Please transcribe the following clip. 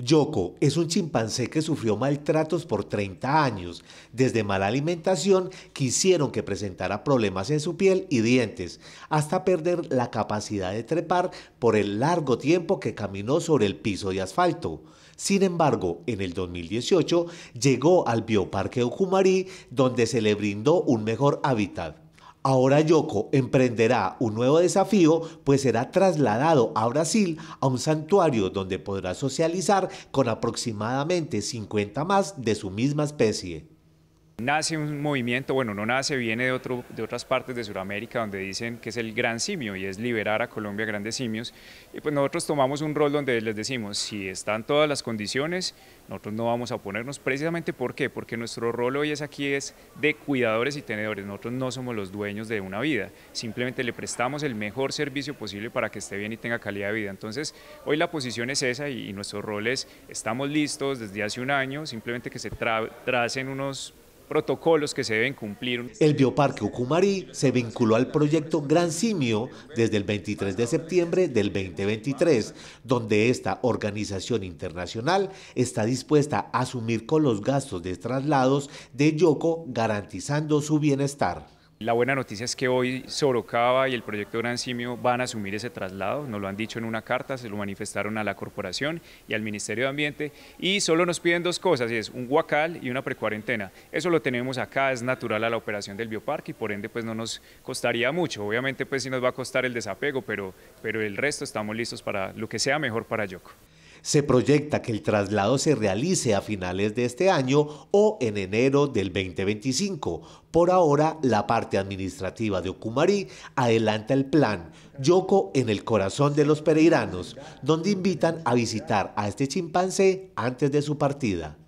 Yoko es un chimpancé que sufrió maltratos por 30 años, desde mala alimentación que hicieron que presentara problemas en su piel y dientes, hasta perder la capacidad de trepar por el largo tiempo que caminó sobre el piso de asfalto. Sin embargo, en el 2018 llegó al Bioparque Ujumarí, donde se le brindó un mejor hábitat. Ahora Yoko emprenderá un nuevo desafío, pues será trasladado a Brasil a un santuario donde podrá socializar con aproximadamente 50 más de su misma especie. Nace un movimiento, bueno, no nace, viene de, otras partes de Sudamérica donde dicen que es el gran simio y es liberar a Colombia grandes simios. Y pues nosotros tomamos un rol donde les decimos, si están todas las condiciones, nosotros no vamos a oponernos, Precisamente ¿por qué? Porque nuestro rol hoy es aquí es de cuidadores y tenedores. Nosotros no somos los dueños de una vida, simplemente le prestamos el mejor servicio posible para que esté bien y tenga calidad de vida. Entonces, hoy la posición es esa y, nuestro rol es, estamos listos desde hace un año, simplemente que se tracen unos protocolos que se deben cumplir. El Bioparque Ucumarí se vinculó al proyecto Gran Simio desde el 23 de septiembre del 2023, donde esta organización internacional está dispuesta a asumir con los gastos de traslados de Yoko garantizando su bienestar. La buena noticia es que hoy Sorocaba y el proyecto Gran Simio van a asumir ese traslado, nos lo han dicho en una carta, se lo manifestaron a la corporación y al Ministerio de Ambiente y solo nos piden dos cosas, y es un huacal y una precuarentena. Eso lo tenemos acá, es natural a la operación del bioparque y por ende pues no nos costaría mucho. Obviamente pues sí nos va a costar el desapego, pero, pero el resto estamos listos para lo que sea mejor para Yoco. Se proyecta que el traslado se realice a finales de este año o en enero del 2025. Por ahora, la parte administrativa de Okumarí adelanta el plan Yoko en el corazón de los pereiranos, donde invitan a visitar a este chimpancé antes de su partida.